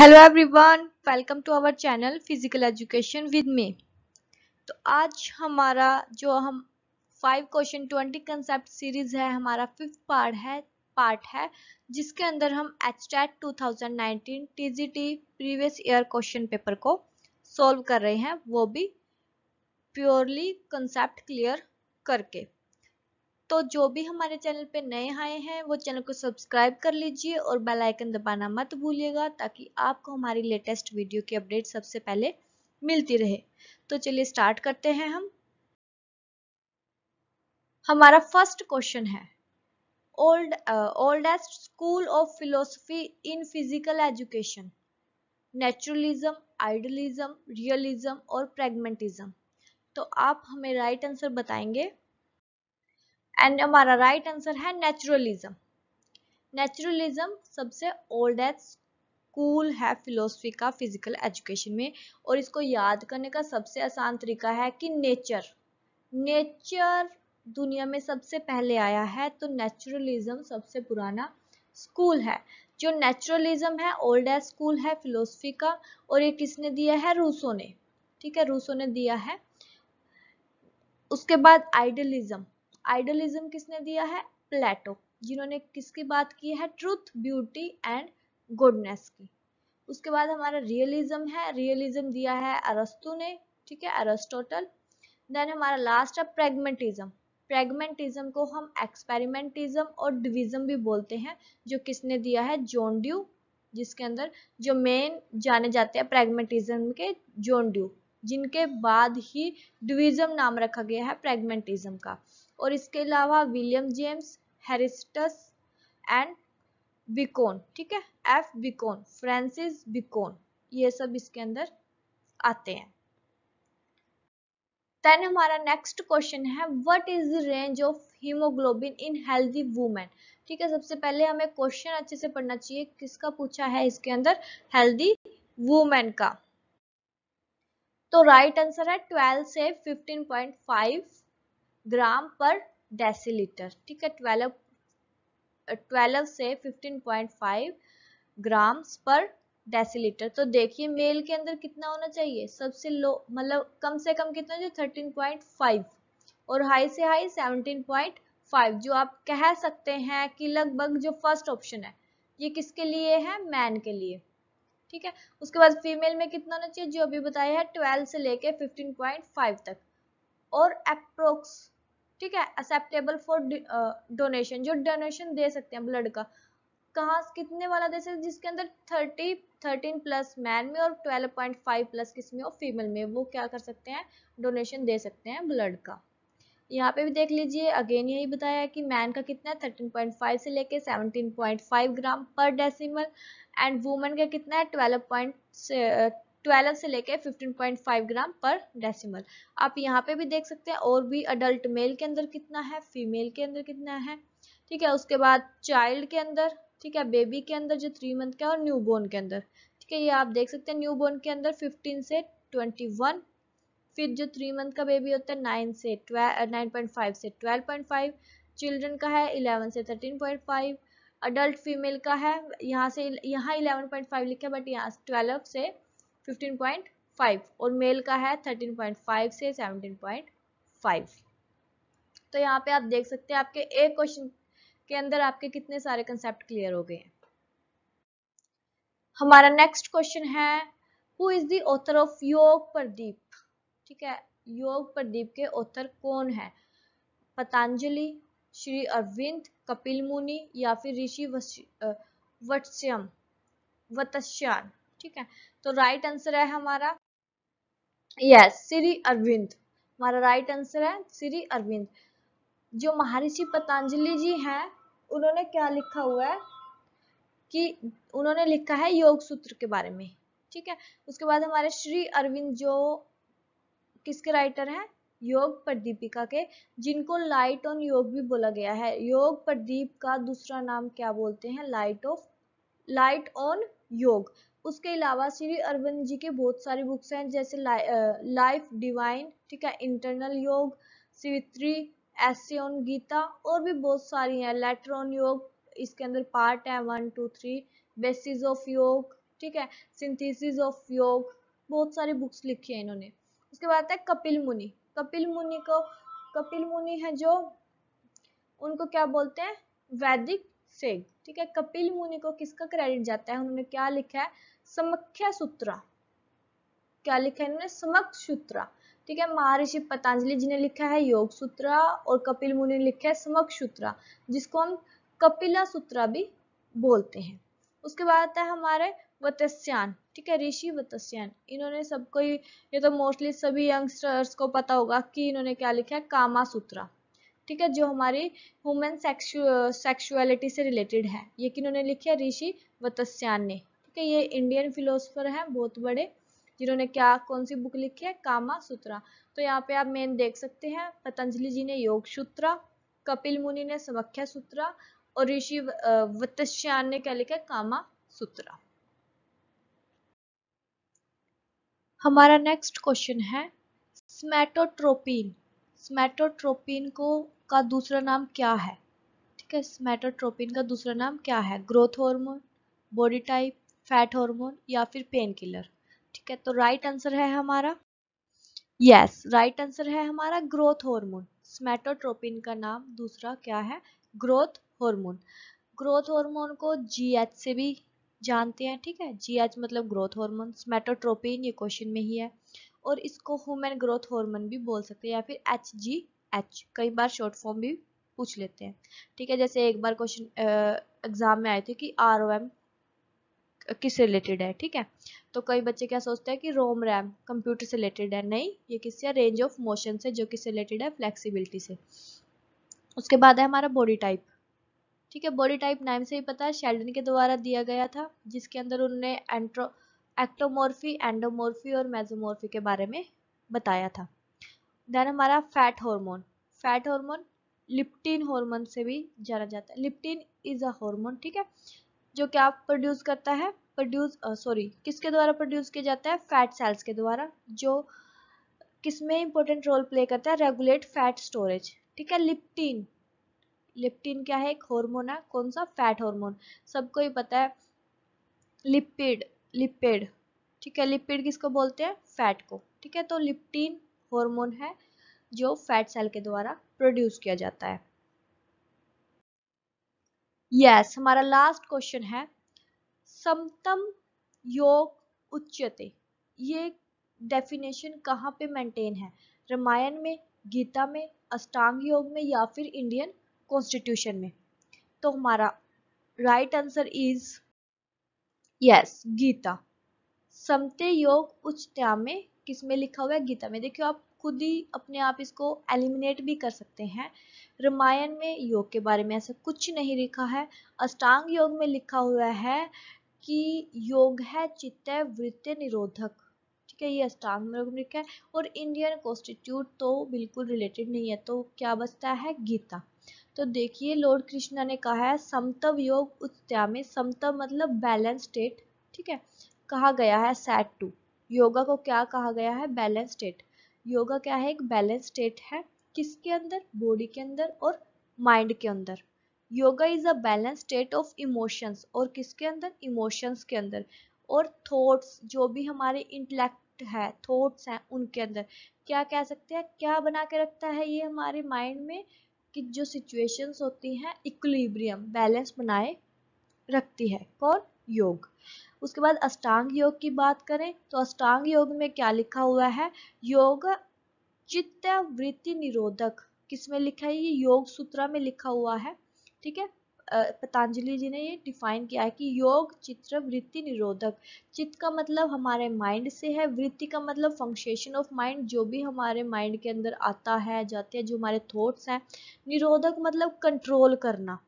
hello everyone welcome to our channel physical education with me तो आज हमारा जो हम five question twenty concept series है हमारा फिफ्थ पार्ट है पार्ट है जिसके अंदर हम H TET two thousand nineteen T G T previous year question paper को सॉल्व कर रहे हैं वो भी प्योरली कंसेप्ट क्लियर करके तो जो भी हमारे चैनल पे नए आए हैं वो चैनल को सब्सक्राइब कर लीजिए और बेल आइकन दबाना मत भूलिएगा ताकि आपको हमारी लेटेस्ट वीडियो की अपडेट सबसे पहले मिलती रहे तो चलिए स्टार्ट करते हैं हम हमारा फर्स्ट क्वेश्चन है old oldest school of philosophy in physical education naturalism idealism realism और प्रेगमेंटिज्म तो आप हमें राइट right आंसर बताएंगे एंड हमारा राइट आंसर है नेचुरलिज्म नेचुरलिज्म सबसे ओल्डेस्ट कूल है फिलोसफी का फिजिकल एजुकेशन में और इसको याद करने का सबसे आसान तरीका है कि नेचर नेचर दुनिया में सबसे पहले आया है तो नेचुरलिज्म सबसे पुराना स्कूल है जो नेचुरलिज्म है ओल्डेस्ट स्कूल है फिलोसफी का और ये किसने दिया है रूसो ने ठीक है रूसो ने दिया है उसके बाद आइडलिज्म आइडलिज्म किसने दिया है प्लेटो जिन्होंने किसकी बात की है ट्रूथ ब्यूटी एंड गुडनेस की उसके बाद हमारा रियलिज्म है रियलिज्म दिया है अरस्तु ने ठीक है अरस्टोटल देन हमारा लास्ट है प्रेगमेंटिज्म प्रेगमेंटिज्म को हम एक्सपेरिमेंटिज्म और डिविज्म भी बोलते हैं जो किसने दिया है जोन ड्यू जिसके अंदर जो मेन जाने जाते हैं प्रेगमेंटिज्म के जोन ड्यू जिनके बाद ही डिविज्म नाम रखा गया है प्रेगमेंटिज्म का और इसके अलावा विलियम जेम्स हेरिस्टस एंड बिकोन ठीक है एफ बिकोन फ्रांसिस बिकोन ये सब इसके अंदर आते हैं देन हमारा नेक्स्ट क्वेश्चन है what is the range of haemoglobin in healthy women ठीक है सबसे पहले हमें क्वेश्चन अच्छे से पढ़ना चाहिए किसका पूछा है इसके अंदर हेल्दी वुमेन का तो राइट आंसर है 12 से 15.5 ग्राम पर डेसीलीटर ठीक है ट्वेल्व ट्वेल्व से fifteen point five grams per decilitre तो देखिए मेल के अंदर कितना होना चाहिए सबसे लो मतलब कम से कम कितना थर्टीन पॉइंट फाइव और हाई से हाई सेवनटीन पॉइंट फाइव जो आप कह सकते हैं कि लगभग जो फर्स्ट ऑप्शन है ये किसके लिए है मैन के लिए ठीक है उसके बाद फीमेल में कितना होना चाहिए जो अभी बताया है ट्वेल्व से लेके फिफ्टीन पॉइंट फाइव तक और अप्रोक्स ठीक है एक्सेप्टेबल फॉर डोनेशन जो डोनेशन दे सकते हैं ब्लड का कहाँ कितने वाला दे सकते हैं जिसके अंदर थर्टी थर्टीन प्लस मैन में और ट्वेल्व पॉइंट फाइव प्लस किस में और फीमेल में वो क्या कर सकते हैं डोनेशन दे सकते हैं ब्लड का यहाँ पे भी देख लीजिए अगेन यही बताया है कि मैन का कितना है थर्टीन पॉइंट फाइव से लेके सेवनटीन पॉइंट फाइव ग्राम पर डेसिमल एंड वुमेन का कितना है ट्वेल्व पॉइंट ट्वेल्व से लेकर फाइव ग्राम पर डेसिमल आप यहाँ पे भी देख सकते हैं और भी अडल्ट मेल के अंदर कितना है फीमेल के अंदर कितना है ठीक है उसके बाद चाइल्ड के अंदर ठीक है बेबी के अंदर जो थ्री मंथ का है और बोर्न के अंदर ठीक है ये आप देख सकते हैं न्यू बोर्न के अंदर फिफ्टीन से ट्वेंटी वन फिर जो थ्री मंथ का बेबी होता है नाइन से नाइन पॉइंट फाइव से ट्वेल्व पॉइंट फाइव चिल्ड्रन का है इलेवन से thirteen point five adult female का है यहाँ से यहाँ इलेवन पॉइंट फाइव लिखा है बट यहाँ ट्वेल्व से 15.5 और मेल का है 13.5 से 17.5 तो यहाँ पे आप देख सकते हैं आपके एक क्वेश्चन के अंदर आपके कितने सारे कंसेप्ट क्लियर हो गए हैं हमारा नेक्स्ट क्वेश्चन है who is the author of Yog Pradeep ठीक है योग प्रदीप के ऑथर कौन है पतंजलि श्री अरविंद कपिल मुनि या फिर ऋषि वत्स्यम वत्स्यान ठीक है तो राइट आंसर है हमारा यस श्री अरविंद हमारा राइट आंसर है श्री अरविंद जो महर्षि पतंजलि जी हैं उन्होंने क्या लिखा हुआ है कि उन्होंने लिखा है योग सूत्र के बारे में ठीक है उसके बाद हमारे श्री अरविंद जो किसके राइटर हैं योग प्रदीपिका के जिनको लाइट ऑन योग भी बोला गया है योग प्रदीप का दूसरा नाम क्या बोलते हैं लाइट ऑफ लाइट ऑन योग उसके अलावा श्री अरविंद जी के बहुत सारी बुक्स हैं जैसे लाइफ डिवाइन ठीक है इंटरनल योग सिवित्री एसे ऑन गीता और भी बहुत सारी हैं लेटर ऑन योग इसके अंदर पार्ट है one two three basis of yog ठीक है सिंथेसिस ऑफ योग बहुत सारी बुक्स लिखी हैं इन्होंने उसके बाद है कपिल मुनि कपिल मुनि को कपिल मुनि है जो उनको क्या बोलते हैं वैदिक सिंह ठीक है कपिल मुनि को किसका क्रेडिट जाता है उन्होंने क्या लिखा है समख्या सूत्रा क्या लिखा है इन्होंने समक्ष सूत्रा ठीक है महर्षि पतंजलि जी ने लिखा है योग सूत्रा और कपिल मुनि ने लिखा है समक्ष सूत्रा जिसको हम कपिला सूत्रा भी बोलते हैं उसके बाद आता है हमारे वतस्यान ठीक है ऋषि वत्स्यान इन्होंने सबको ये तो मोस्टली सभी यंगस्टर्स को पता होगा कि इन्होंने क्या लिखा है कामा सूत्रा ठीक है जो हमारी ह्यूमन सेक्सुअलिटी से रिलेटेड है ये किन्होंने है ऋषि वत्स्यान ने ठीक है ये इंडियन फिलोसफर हैं बहुत बड़े जिन्होंने क्या कौन सी बुक लिखी है कामा सूत्रा तो यहाँ पे आप मेन देख सकते हैं पतंजलि जी ने योग सूत्रा कपिल मुनि ने समख्या सूत्रा और ऋषि वत्स्यान ने क्या लिखा है कामा सूत्रा हमारा नेक्स्ट क्वेश्चन है स्मेटोट्रोपिन स्मेटोट्रोपिन को का दूसरा नाम क्या है ठीक है स्मेटोट्रोपिन का दूसरा नाम क्या है growth hormone body type fat hormone या फिर पेन किलर ठीक है तो राइट आंसर है हमारा यस राइट आंसर है हमारा ग्रोथ हार्मोन स्मेटोट्रोपिन का नाम दूसरा क्या है ग्रोथ हार्मोन ग्रोथ हार्मोन को जीएच से भी जानते हैं ठीक है जीएच मतलब ग्रोथ हार्मोन स्मेटोट्रोपिन ये क्वेश्चन में ही है और इसको ह्यूमन ग्रोथ हार्मोन भी बोल सकते हैं या फिर एच एच कई बार शॉर्ट फॉर्म भी पूछ लेते हैं ठीक है जैसे एक बार क्वेश्चन एग्जाम में आए थे कि आर ओ एम किस रिलेटेड है ठीक है तो कई बच्चे क्या सोचते हैं कि रोम रैम कंप्यूटर से रिलेटेड है नहीं ये किससे रेंज ऑफ मोशन से जो किससे रिलेटेड है फ्लेक्सीबिलिटी से उसके बाद है हमारा बॉडी टाइप ठीक है बॉडी टाइप नाम से ही पता है शेल्डन के द्वारा दिया गया था जिसके अंदर उन्होंने एंट्रो एक्टोमोर्फी एंडोमोर्फी और मेजोमोर्फी के बारे में बताया था देन हमारा fat hormone fat hormone leptin hormone से भी जाना जाता है लिप्टिन इज अ हार्मोन ठीक है जो कि आप प्रोड्यूस करता है प्रोड्यूस सॉरी किसके द्वारा प्रोड्यूस किया जाता है फैट सेल्स के द्वारा जो किसमें इंपॉर्टेंट रोल प्ले करता है रेगुलेट फैट स्टोरेज ठीक है लिप्टिन लिप्टिन क्या है एक हार्मोन है कौन सा फैट हार्मोन सबको ही पता है लिपिड लिपिड ठीक है लिपिड किसको बोलते हैं फैट को ठीक है तो लिप्टीन हार्मोन है जो फैट सेल के द्वारा प्रोड्यूस किया जाता है यस yes, हमारा लास्ट क्वेश्चन है समतम योग उच्चते ये डेफिनेशन कहाँ पे मेंटेन है रामायण में गीता में अष्टांग योग में या फिर इंडियन कॉन्स्टिट्यूशन में तो हमारा right answer is yes Gita समते योग उच्चता में किस में लिखा हुआ है गीता में देखियो आप खुद ही अपने आप इसको एलिमिनेट भी कर सकते हैं रामायण में योग के बारे में ऐसा कुछ नहीं लिखा है अष्टांग योग में लिखा हुआ है कि योग है चित्त वृत्ति निरोधक ठीक है ये अष्टांग योग में लिखा है और इंडियन कॉन्स्टिट्यूट तो बिल्कुल रिलेटेड नहीं है तो क्या बचता है गीता तो देखिए लॉर्ड कृष्णा ने कहा है समतव योग उत्त्या में समतव मतलब बैलेंस स्टेट ठीक है कहा गया है सेट टू योगा को क्या कहा गया है बैलेंस स्टेट योगा क्या है एक बैलेंस स्टेट है किसके अंदर बॉडी के अंदर और माइंड के अंदर yoga is a balance state of emotions और किसके अंदर इमोशंस के अंदर और थॉट्स जो भी हमारे इंटेलेक्ट है थॉट्स हैं उनके अंदर क्या कह सकते हैं क्या बना के रखता है ये हमारे माइंड में कि जो सिचुएशंस होती हैं इक्विलिब्रियम बैलेंस बनाए रखती है कौन योग उसके बाद अष्टांग योग की बात करें तो अष्टांग योग में क्या लिखा हुआ है योग चित्त वृत्ति निरोधक किसमें लिखा है ये योग सूत्रा में लिखा हुआ है ठीक है पतंजलि जी ने ये डिफाइन किया है कि योग चित्र वृत्ति निरोधक चित्त का मतलब हमारे माइंड से है वृत्ति का मतलब फंक्शेशन ऑफ माइंड जो भी हमारे माइंड के अंदर आता है जाते हैं जो हमारे थॉट्स हैं निरोधक मतलब कंट्रोल करना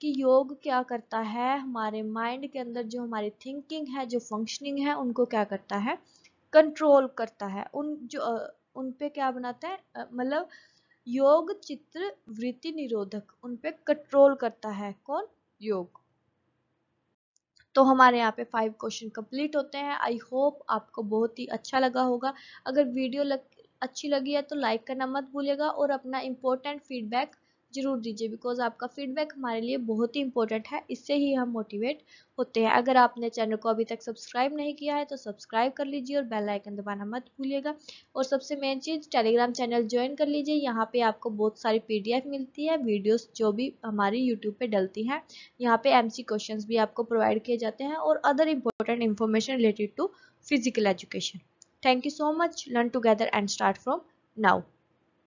कि योग क्या करता है हमारे माइंड के अंदर जो हमारी थिंकिंग है जो फंक्शनिंग है उनको क्या करता है कंट्रोल करता है उन जो उन पे क्या बनाता है मतलब योग चित्र वृत्ति निरोधक उन पे कंट्रोल करता है कौन योग तो हमारे यहाँ पे फाइव क्वेश्चन कंप्लीट होते हैं आई होप आपको बहुत ही अच्छा लगा होगा अगर वीडियो लग अच्छी लगी है तो लाइक करना मत भूलिएगा और अपना इम्पोर्टेंट फीडबैक ज़रूर दीजिए बिकॉज आपका फीडबैक हमारे लिए बहुत ही इंपॉर्टेंट है इससे ही हम मोटिवेट होते हैं अगर आपने चैनल को अभी तक सब्सक्राइब नहीं किया है तो सब्सक्राइब कर लीजिए और बेल आइकन दबाना मत भूलिएगा और सबसे मेन चीज़ टेलीग्राम चैनल ज्वाइन कर लीजिए यहाँ पे आपको बहुत सारी पीडीएफ मिलती है वीडियोस जो भी हमारी यूट्यूब पे डलती हैं यहाँ पे एमसी क्वेश्चंस भी आपको प्रोवाइड किए जाते हैं और other important information related to physical education thank you so much learn together and start from now